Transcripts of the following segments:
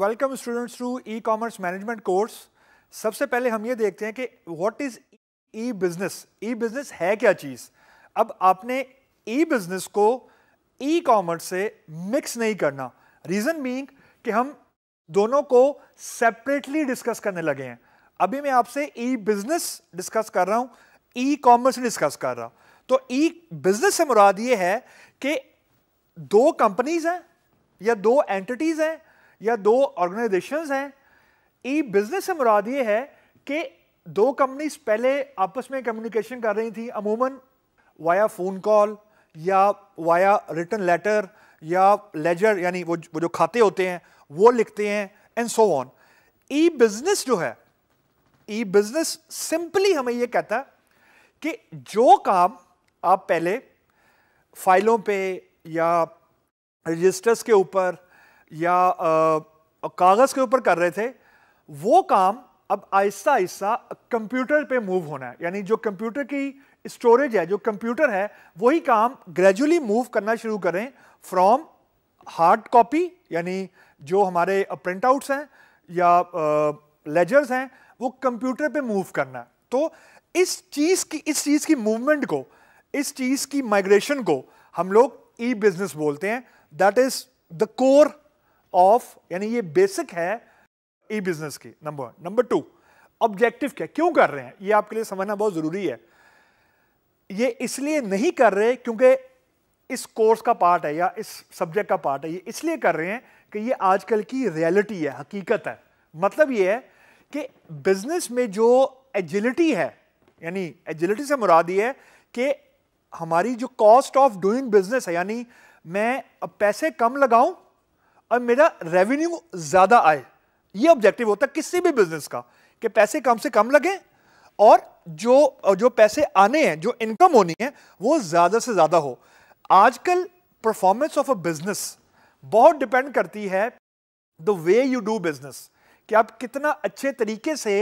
welcome students to e commerce management course सबसे पहले हम ये देखते हैं कि what is e business e business है क्या चीज़ अब आपने ई बिज़नेस को ई कॉमर्स से मिक्स नहीं करना रीज़न बीइंग कि हम दोनों को सेपरेटली डिस्कस करने लगे हैं अभी मैं आपसे ई बिज़नेस डिस्कस कर रहा हूं ई कॉमर्स डिस्कस कर रहा तो ई बिज़नेस से मुराद ये है कि दो कंपनीज हैं या दो एंटिटीज़ हैं या दो ऑर्गेनाइजेशन हैं ई बिजनेस से मुराद ये है कि दो कंपनीज पहले आपस में कम्युनिकेशन कर रही थी अमूमन वाया फ़ोन कॉल या वाया रिटर्न लेटर या लेजर यानी वो वो जो खाते होते हैं वो लिखते हैं and so on e business जो है ई बिजनेस सिंपली हमें ये कहता है कि जो काम आप पहले फाइलों पे या रजिस्टर्स के ऊपर या कागज़ के ऊपर कर रहे थे वो काम अब आहिस्ता आहिस्ता कंप्यूटर पे मूव होना है यानी जो कंप्यूटर की स्टोरेज है जो कंप्यूटर है वही काम ग्रेजुअली मूव करना शुरू करें फ्रॉम हार्ड कॉपी यानी जो हमारे प्रिंट आउट्स हैं या लेजर्स हैं वो कंप्यूटर पे मूव करना है तो इस चीज़ की इस चीज़ की मूवमेंट को इस चीज़ की माइग्रेशन को हम लोग ई बिजनेस बोलते हैं that is the core of यानी ये बेसिक है ई बिजनेस की number one number two objective क्या क्यों कर रहे हैं ये आपके लिए समझना बहुत ज़रूरी है ये इसलिए नहीं कर रहे क्योंकि इस कोर्स का पार्ट है या इस सब्जेक्ट का पार्ट है ये इसलिए कर रहे हैं कि ये आजकल की रियलिटी है हकीकत है मतलब ये है कि बिजनेस में जो एजिलिटी है यानी एजिलिटी से मुराद ये है कि हमारी जो कॉस्ट ऑफ डूइंग बिजनेस है यानी मैं पैसे कम लगाऊं और मेरा रेवेन्यू ज़्यादा आए ये ऑब्जेक्टिव होता है किसी भी बिजनेस का कि पैसे कम से कम लगे और जो जो पैसे आने हैं जो इनकम होनी है वो ज़्यादा से ज़्यादा हो आजकल परफॉर्मेंस ऑफ अ बिजनेस बहुत डिपेंड करती है the way you do business कि आप कितना अच्छे तरीके से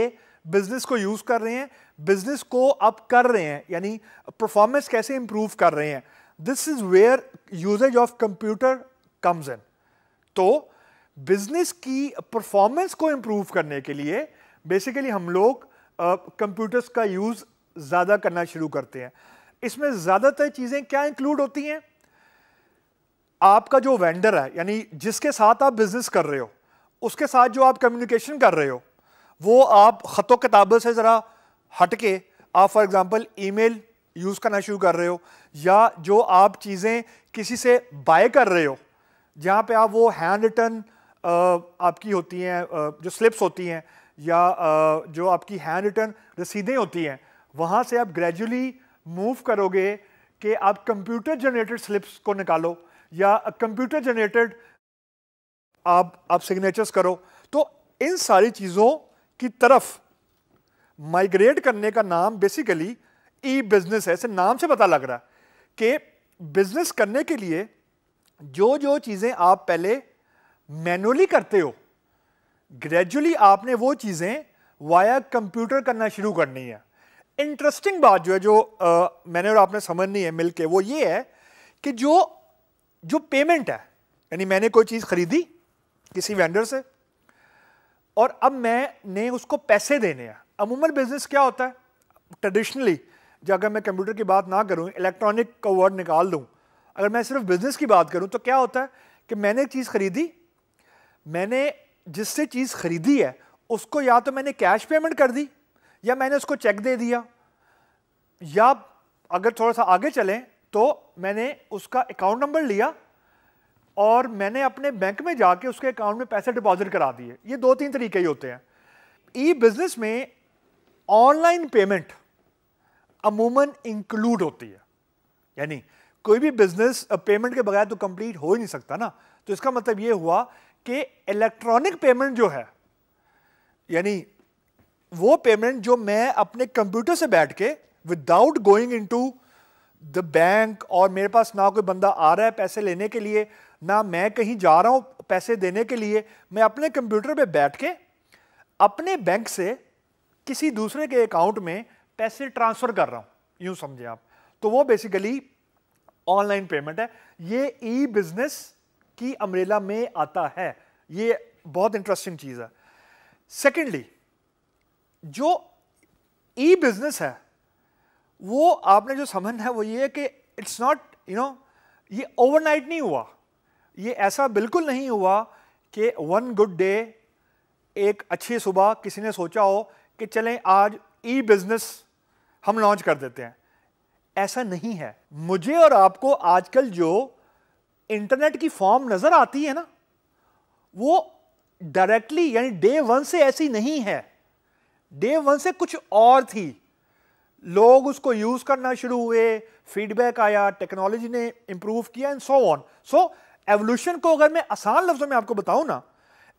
बिजनेस को यूज़ कर रहे हैं बिजनेस को आप कर रहे हैं यानी परफॉर्मेंस कैसे इंप्रूव कर रहे हैं this is where usages of computer comes in तो बिजनेस की परफॉर्मेंस को इम्प्रूव करने के लिए बेसिकली हम लोग कंप्यूटर्स का यूज़ ज़्यादा करना शुरू करते हैं इसमें ज़्यादातर चीज़ें क्या इंक्लूड होती हैं आपका जो वेंडर है यानी जिसके साथ आप बिज़नेस कर रहे हो उसके साथ जो आप कम्युनिकेशन कर रहे हो वो आप ख़तों किताबों से ज़रा हट के आप फॉर एग्ज़ाम्पल ईमेल यूज़ करना शुरू कर रहे हो या जो आप चीज़ें किसी से बाय कर रहे हो जहाँ पे आप वो हैंड रिटर्न आपकी होती हैं जो स्लिप्स होती हैं या जो आपकी हैंड रिटर्न रसीदें होती हैं वहाँ से आप ग्रेजुअली मूव करोगे कि आप कंप्यूटर जनरेटेड स्लिप्स को निकालो या कंप्यूटर जनरेटेड आप आप सिग्नेचर्स करो तो इन सारी चीज़ों की तरफ माइग्रेट करने का नाम बेसिकली ई बिजनेस है ऐसे नाम से पता लग रहा है कि बिजनेस करने के लिए जो जो चीज़ें आप पहले मैनुअली करते हो ग्रेजुअली आपने वो चीज़ें वाया कंप्यूटर करना शुरू करनी है इंटरेस्टिंग बात जो है जो आ, मैंने और आपने समझनी है मिलके वो ये है कि जो जो पेमेंट है यानी मैंने कोई चीज़ खरीदी किसी वेंडर से और अब मैंने उसको पैसे देने हैं अमूमन बिजनेस क्या होता है ट्रेडिशनली जो अगर मैं कंप्यूटर की बात ना करूँ इलेक्ट्रॉनिक का वर्ड निकाल दूँ अगर मैं सिर्फ बिज़नेस की बात करूं तो क्या होता है कि मैंने एक चीज़ ख़रीदी मैंने जिससे चीज़ ख़रीदी है उसको या तो मैंने कैश पेमेंट कर दी या मैंने उसको चेक दे दिया या अगर थोड़ा सा आगे चलें तो मैंने उसका अकाउंट नंबर लिया और मैंने अपने बैंक में जाके उसके अकाउंट में पैसे डिपॉजिट करा दिए ये दो तीन तरीके ही होते हैं ई बिज़नेस में ऑनलाइन पेमेंट अमूमन इंक्लूड होती है यानी कोई भी बिजनेस पेमेंट के बगैर तो कंप्लीट हो ही नहीं सकता ना तो इसका मतलब ये हुआ कि इलेक्ट्रॉनिक पेमेंट जो है यानी वो पेमेंट जो मैं अपने कंप्यूटर से बैठ के without going into the bank और मेरे पास ना कोई बंदा आ रहा है पैसे लेने के लिए ना मैं कहीं जा रहा हूँ पैसे देने के लिए मैं अपने कंप्यूटर पे बैठ के अपने बैंक से किसी दूसरे के अकाउंट में पैसे ट्रांसफ़र कर रहा हूँ यूँ समझें आप तो वो बेसिकली ऑनलाइन पेमेंट है ये ई बिजनेस की अमरेला में आता है ये बहुत इंटरेस्टिंग चीज़ है सेकेंडली जो ई बिजनेस है वो आपने जो समझना है वो ये है कि इट्स नॉट यू नो ये ओवरनाइट नहीं हुआ ये ऐसा बिल्कुल नहीं हुआ कि वन गुड डे एक अच्छी सुबह किसी ने सोचा हो कि चलें आज ई बिज़नेस हम लॉन्च कर देते हैं ऐसा नहीं है मुझे और आपको आजकल जो इंटरनेट की फॉर्म नज़र आती है ना वो डायरेक्टली यानी डे वन से ऐसी नहीं है डे वन से कुछ और थी लोग उसको यूज़ करना शुरू हुए फीडबैक आया टेक्नोलॉजी ने इंप्रूव किया and so on so evolution को अगर मैं आसान लफ्ज़ों में आपको बताऊं ना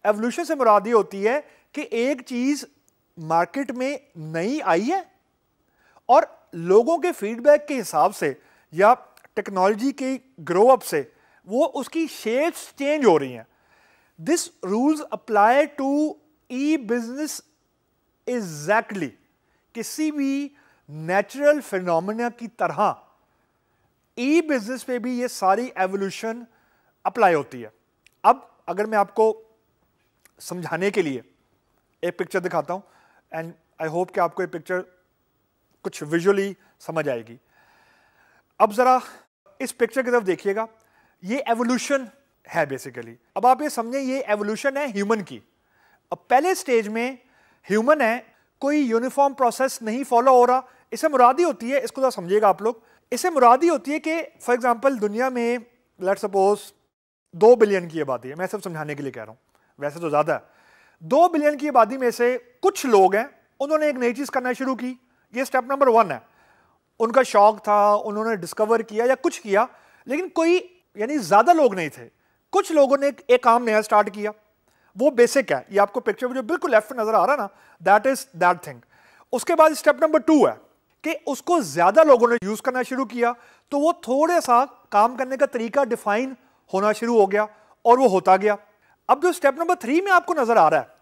एवोल्यूशन से मुरादी होती है कि एक चीज़ मार्केट में नई आई है और लोगों के फीडबैक के हिसाब से या टेक्नोलॉजी के ग्रो अप से वो उसकी शेप्स चेंज हो रही हैं this rules apply to e business exactly किसी भी नेचुरल फिनोमिना की तरह ई बिजनेस पे भी ये सारी एवोल्यूशन अप्लाई होती है अब अगर मैं आपको समझाने के लिए एक पिक्चर दिखाता हूँ एंड आई होप कि आपको ये पिक्चर कुछ विजुअली समझ आएगी अब ज़रा इस पिक्चर की तरफ देखिएगा ये एवोल्यूशन है बेसिकली अब आप ये समझें ये एवोल्यूशन है ह्यूमन की अब पहले स्टेज में ह्यूमन है कोई यूनिफॉर्म प्रोसेस नहीं फॉलो हो रहा इसे मुरादी होती है इसको समझिएगा आप लोग इसे मुरादी होती है कि फॉर एग्जाम्पल दुनिया में लेट सपोज दो बिलियन की आबादी है मैं सब समझाने के लिए कह रहा हूँ वैसे तो ज़्यादा है दो बिलियन की आबादी में से कुछ लोग हैं उन्होंने एक नई चीज़ करना शुरू की ये स्टेप नंबर वन है उनका शौक था उन्होंने डिस्कवर किया या कुछ किया लेकिन कोई यानी ज़्यादा लोग नहीं थे कुछ लोगों ने एक, एक काम नया स्टार्ट किया वो बेसिक है ये आपको पिक्चर में जो बिल्कुल लेफ्ट नज़र आ रहा है ना दैट इज़ दैट थिंग उसके बाद स्टेप नंबर टू है कि उसको ज़्यादा लोगों ने यूज़ करना शुरू किया तो वो थोड़ा सा काम करने का तरीका डिफाइन होना शुरू हो गया और वो होता गया अब जो स्टेप नंबर थ्री में आपको नज़र आ रहा है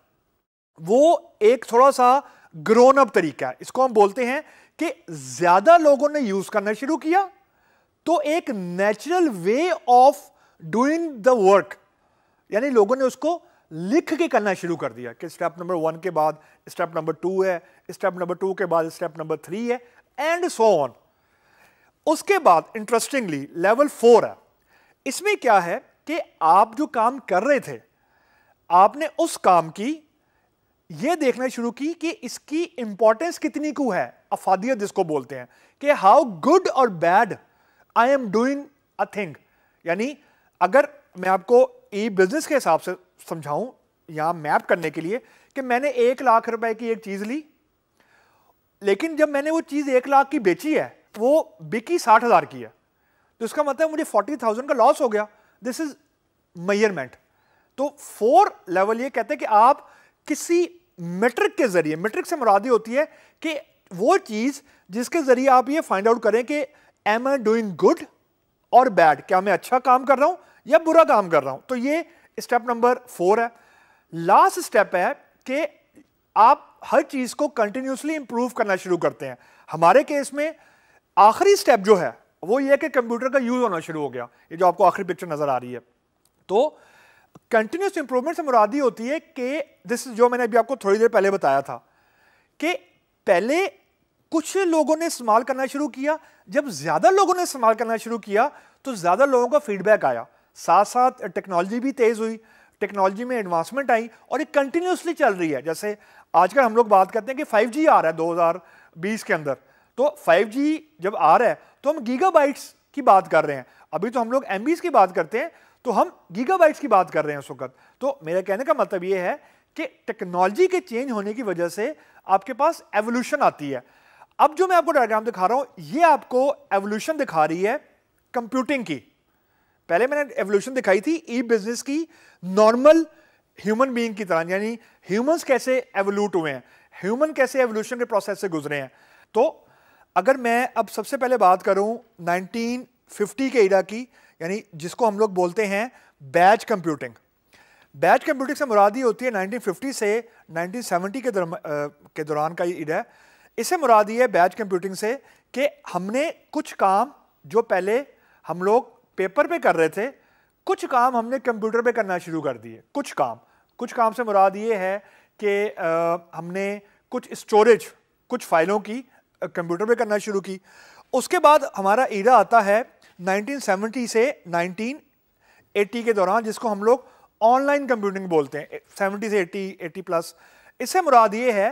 वो एक थोड़ा सा ग्रोन अप तरीका है इसको हम बोलते हैं कि ज्यादा लोगों ने यूज करना शुरू किया तो एक natural way of doing the work यानी लोगों ने उसको लिख के करना शुरू कर दिया कि स्टेप नंबर वन के बाद स्टेप नंबर टू है स्टेप नंबर टू के बाद स्टेप नंबर थ्री है एंड सो ऑन उसके बाद इंटरेस्टिंगली लेवल फोर है इसमें क्या है कि आप जो काम कर रहे थे आपने उस काम की ये देखना शुरू की कि इसकी इंपॉर्टेंस कितनी को है अफादियत जिसको बोलते हैं कि हाउ गुड और bad I am doing a thing यानी अगर मैं आपको ई बिजनेस के हिसाब से समझाऊं या मैप करने के लिए कि मैंने एक लाख रुपए की एक चीज़ ली लेकिन जब मैंने वो चीज़ एक लाख की बेची है वो बिकी साठ हज़ार की है तो इसका मतलब मुझे फोर्टी थाउजेंड का लॉस हो गया दिस इज़ मयरमेंट तो फोर लेवल ये कहते हैं कि आप किसी मेट्रिक के जरिए मेट्रिक से मुरादी होती है कि वो चीज़ जिसके ज़रिए आप ये फाइंड आउट करें कि एम आई डूइंग गुड और बैड क्या मैं अच्छा काम कर रहा हूँ या बुरा काम कर रहा हूँ तो ये स्टेप नंबर फोर है लास्ट स्टेप है कि आप हर चीज़ को कंटिन्यूसली इम्प्रूव करना शुरू करते हैं हमारे केस में आखिरी स्टेप जो है वो ये कि कंप्यूटर का यूज़ होना शुरू हो गया ये जो आपको आखिरी पिक्चर नज़र आ रही है तो कंटिन्यूस इंप्रूवमेंट से मुरादी होती है कि दिस जो मैंने अभी आपको थोड़ी देर पहले बताया था कि पहले कुछ लोगों ने इस्तेमाल करना शुरू किया जब ज़्यादा लोगों ने इस्तेमाल करना शुरू किया तो ज़्यादा लोगों का फीडबैक आया साथ साथ टेक्नोलॉजी भी तेज़ हुई टेक्नोलॉजी में एडवांसमेंट आई और ये कंटिन्यूसली चल रही है जैसे आजकल हम लोग बात करते हैं कि 5G आ रहा है 2020 के अंदर तो 5G जब आ रहा है तो हम बाइट्स की बात कर रहे हैं अभी तो हम लोग एम की बात करते हैं तो हम गीगाबाइट्स की बात कर रहे हैं उस वक्त तो मेरा कहने का मतलब ये है कि टेक्नोलॉजी के चेंज होने की वजह से आपके पास एवोल्यूशन आती है अब जो मैं आपको डायग्राम दिखा रहा हूँ ये आपको एवोल्यूशन दिखा रही है कंप्यूटिंग की पहले मैंने एवोल्यूशन दिखाई थी ई बिजनेस की नॉर्मल ह्यूमन बीइंग की तरह यानी ह्यूमंस कैसे एवोल्यूट हुए हैं ह्यूमन कैसे एवोल्यूशन के प्रोसेस से गुजरे हैं तो अगर मैं अब सबसे पहले बात करूं 1950 के इरा की यानी जिसको हम लोग बोलते हैं बैच कंप्यूटिंग बैच कंप्यूटिंग से मुराद होती है 1950 से 1970 के दौरान के दौरान का ये इड है इसे मुराद ये है बैच कंप्यूटिंग से कि हमने कुछ काम जो पहले हम लोग पेपर पे कर रहे थे कुछ काम हमने कंप्यूटर पे करना शुरू कर दिए कुछ काम कुछ काम से मुराद ये है कि हमने कुछ स्टोरेज कुछ फाइलों की कंप्यूटर पे करना शुरू की उसके बाद हमारा ईरा आता है 1970 से 1980 के दौरान जिसको हम लोग ऑनलाइन कंप्यूटिंग बोलते हैं 70 से 80 80 प्लस इससे मुराद ये है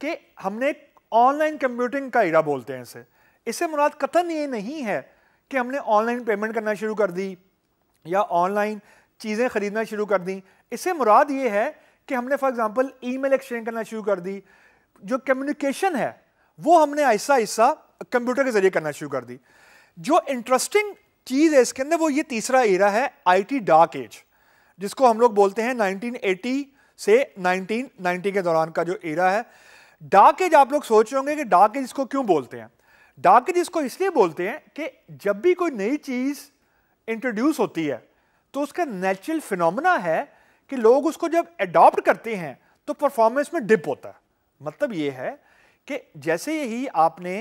कि हमने ऑनलाइन कंप्यूटिंग का इरा बोलते हैं इसे इससे मुराद कतन ये नहीं है कि हमने ऑनलाइन पेमेंट करना शुरू कर दी या ऑनलाइन चीज़ें ख़रीदना शुरू कर दी इससे मुराद ये है कि हमने फॉर एग्ज़ाम्पल ईमेल एक्सचेंज करना शुरू कर दी जो कम्युनिकेशन है वो हमने ऐसा ऐसा कंप्यूटर के ज़रिए करना शुरू कर दी जो इंटरेस्टिंग चीज़ है इसके अंदर वो ये तीसरा एरा है आईटी डार्क एज जिसको हम लोग बोलते हैं 1980 से 1990 के दौरान का जो एरा है डार्क एज आप लोग सोच रहे होंगे कि डार्क एज इसको क्यों बोलते हैं डार्क एज इसको इसलिए बोलते हैं कि जब भी कोई नई चीज़ इंट्रोड्यूस होती है तो उसका नेचुरल फिनोमेना है कि लोग उसको जब एडॉप्ट करते हैं तो परफॉर्मेंस में डिप होता है मतलब ये है कि जैसे ही आपने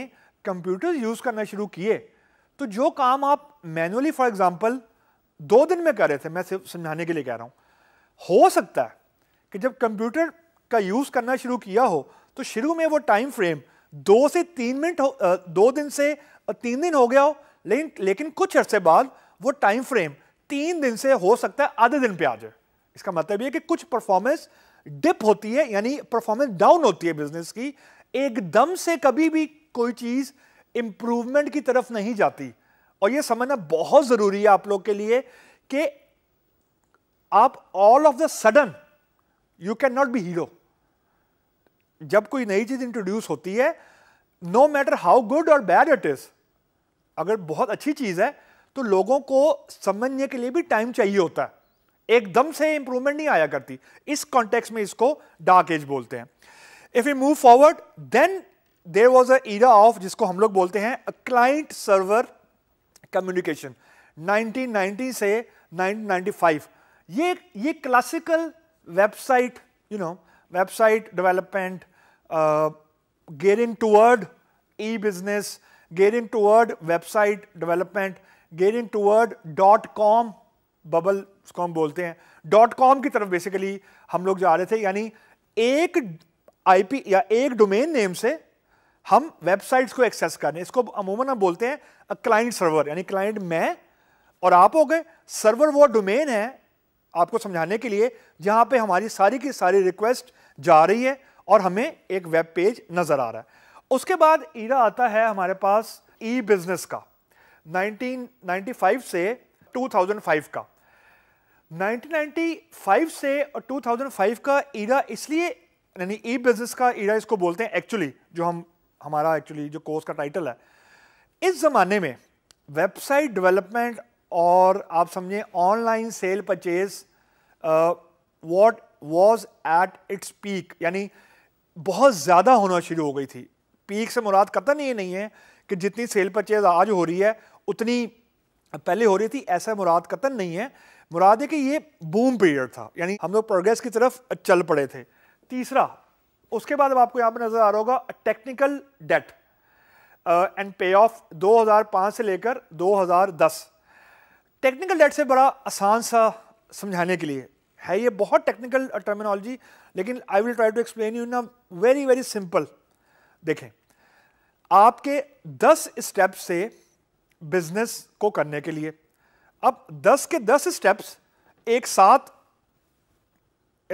कंप्यूटर्स यूज़ करना शुरू किए तो जो काम आप मैनुअली फॉर एग्जांपल दो दिन में कर रहे थे मैं सिर्फ समझाने के लिए कह रहा हूँ हो सकता है कि जब कंप्यूटर का यूज़ करना शुरू किया हो तो शुरू में वो टाइम फ्रेम दो से तीन मिनट हो दो दिन से तीन दिन हो गया हो लेकिन लेकिन कुछ अर्से बाद वो टाइम फ्रेम तीन दिन से हो सकता है आधे दिन पे आ जाए इसका मतलब ये कि कुछ परफॉर्मेंस डिप होती है यानी परफॉर्मेंस डाउन होती है बिजनेस की एकदम से कभी भी कोई चीज़ इंप्रूवमेंट की तरफ नहीं जाती और यह समझना बहुत ज़रूरी है आप लोग के लिए कि आप all of the sudden you can not be hero जब कोई नई चीज़ इंट्रोड्यूस होती है नो मैटर हाउ गुड और बैड इट इज़ अगर बहुत अच्छी चीज़ है तो लोगों को समझने के लिए भी टाइम चाहिए होता है एकदम से इंप्रूवमेंट नहीं आया करती इस कॉन्टेक्स्ट में इसको डार्क एज बोलते हैं if you move forward then there was a era of जिसको हम लोग बोलते हैं क्लाइंट सर्वर कम्युनिकेशन 1990 से 1995 ये ये classical website you know website development gearing toward e business gearing toward website development gearing toward dot com bubble उसको हम बोलते हैं डॉट कॉम की तरफ बेसिकली हम लोग जा रहे थे यानी एक आईपी या एक डोमेन नेम से हम वेबसाइट्स को एक्सेस करने इसको अमूमन हम बोलते हैं अ क्लाइंट सर्वर यानी क्लाइंट मैं और आप हो गए सर्वर वो डोमेन है आपको समझाने के लिए जहां पे हमारी सारी की सारी रिक्वेस्ट जा रही है और हमें एक वेब पेज नज़र आ रहा है उसके बाद ईरा आता है हमारे पास ई बिजनेस का 1995 से 2005 का 1995 से और 2005 का ईरा इसलिए यानी ई बिजनेस का ईरा इसको बोलते हैं एक्चुअली जो हम हमारा एक्चुअली जो कोर्स का टाइटल है इस ज़माने में वेबसाइट डेवलपमेंट और आप समझें online sale purchase what was at its peak यानी बहुत ज़्यादा होना शुरू हो गई थी पीक से मुराद कतन ये नहीं है कि जितनी सेल परचेज आज हो रही है उतनी पहले हो रही थी ऐसा मुराद कतन नहीं है मुराद है कि ये बूम पीरियड था यानी हम लोग प्रोग्रेस की तरफ चल पड़े थे तीसरा उसके बाद अब आपको यहां पर नजर आ रहा होगा technical debt and pay off 2005 से लेकर 2010 टेक्निकल डेट से बड़ा आसान सा समझाने के लिए है ये बहुत टेक्निकल टर्मिनोलॉजी लेकिन I will try to explain you ना वेरी वेरी सिंपल देखें आपके 10 स्टेप से बिजनेस को करने के लिए अब 10 के 10 स्टेप्स एक साथ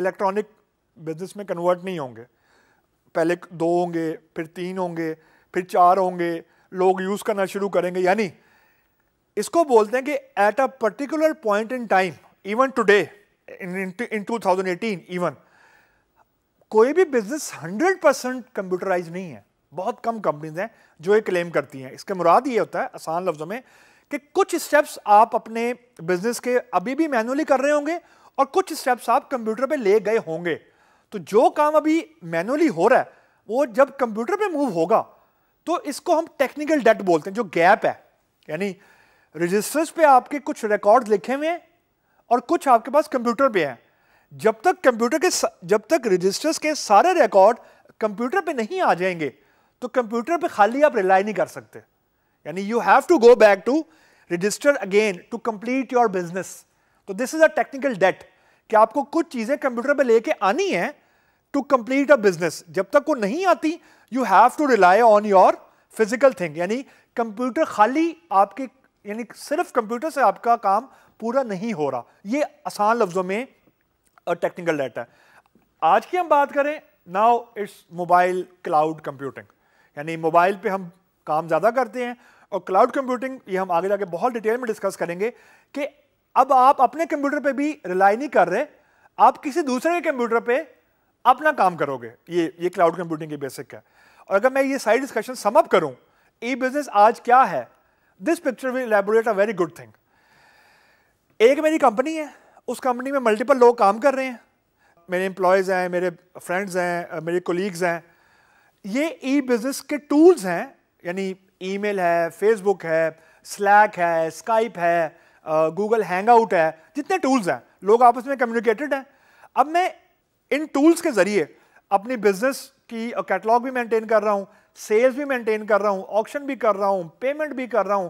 इलेक्ट्रॉनिक बिजनेस में कन्वर्ट नहीं होंगे पहले दो होंगे फिर तीन होंगे फिर चार होंगे लोग यूज़ करना शुरू करेंगे यानी इसको बोलते हैं कि at a particular point in time even today in two eighteen even कोई भी बिजनेस हंड्रेड परसेंट कंप्यूटराइज नहीं है बहुत कम कंपनीज हैं जो ये क्लेम करती हैं इसके मुराद ये होता है आसान लफ्ज़ों में कि कुछ स्टेप्स आप अपने बिजनेस के अभी भी मैनुअली कर रहे होंगे और कुछ स्टेप्स आप कंप्यूटर पे ले गए होंगे तो जो काम अभी मैनुअली हो रहा है वो जब कंप्यूटर पे मूव होगा तो इसको हम टेक्निकल डेट बोलते हैं जो गैप है यानी रजिस्टर्स पे आपके कुछ रिकॉर्ड लिखे हुए हैं और कुछ आपके पास कंप्यूटर पे हैं जब तक कंप्यूटर के जब तक रजिस्टर्स के सारे रिकॉर्ड कंप्यूटर पे नहीं आ जाएंगे तो कंप्यूटर पे खाली आप रिलाई नहीं कर सकते यानी you have to go back to register again to complete your business तो this is a technical debt कि आपको कुछ चीज़ें कंप्यूटर पे लेके आनी है टू कंप्लीट अ बिजनेस जब तक वो नहीं आती you have to rely on your physical thing यानी कंप्यूटर खाली आपके यानी सिर्फ कंप्यूटर से आपका काम पूरा नहीं हो रहा ये आसान लफ्ज़ों में टेक्निकल डाटा है आज की हम बात करें now it's mobile cloud computing यानी मोबाइल पे हम काम ज़्यादा करते हैं और क्लाउड कंप्यूटिंग ये हम आगे जाके बहुत डिटेल में डिस्कस करेंगे कि अब आप अपने कंप्यूटर पे भी रिलाई नहीं कर रहे आप किसी दूसरे के कंप्यूटर पे अपना काम करोगे ये ये क्लाउड कंप्यूटिंग की बेसिक है और अगर मैं ये साइड डिस्कशन समअप करूं ई बिजनेस आज क्या है this picture will elaborate a very good thing एक मेरी कंपनी है उस कंपनी में मल्टीपल लोग काम कर रहे हैं मेरे एम्प्लॉयज़ हैं मेरे फ्रेंड्स हैं मेरे कोलीग्स हैं ये ई e बिज़नेस के टूल्स हैं यानी ईमेल है फेसबुक है स्लैक है स्काइप है गूगल हैंग आउट है जितने टूल्स हैं लोग आपस में कम्युनिकेटेड हैं अब मैं इन टूल्स के जरिए अपनी बिजनेस की कैटलॉग भी मेंटेन कर रहा हूं सेल्स भी मेंटेन कर रहा हूं ऑप्शन भी कर रहा हूं पेमेंट भी कर रहा हूं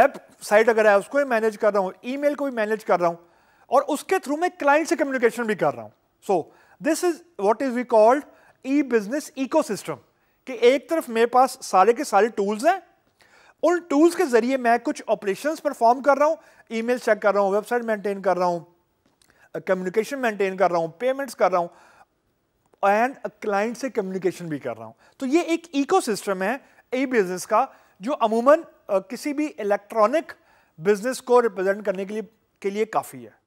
वेबसाइट अगर है उसको भी मैनेज कर रहा हूं ईमेल को भी मैनेज कर रहा हूं और उसके थ्रू मैं क्लाइंट से कम्युनिकेशन भी कर रहा हूं so this is what is we called e business eco कि एक तरफ मेरे पास सारे के सारे टूल्स हैं उन टूल्स के जरिए मैं कुछ ऑपरेशंस परफॉर्म कर रहा हूं ईमेल चेक कर रहा हूं वेबसाइट मेंटेन कर रहा हूं कम्युनिकेशन मेंटेन कर रहा हूं पेमेंट्स कर रहा हूं एंड क्लाइंट से कम्युनिकेशन भी कर रहा हूं तो ये एक इकोसिस्टम है ई बिजनेस का जो अमूमन किसी भी इलेक्ट्रॉनिक बिजनेस को रिप्रेजेंट करने के लिए के लिए काफ़ी है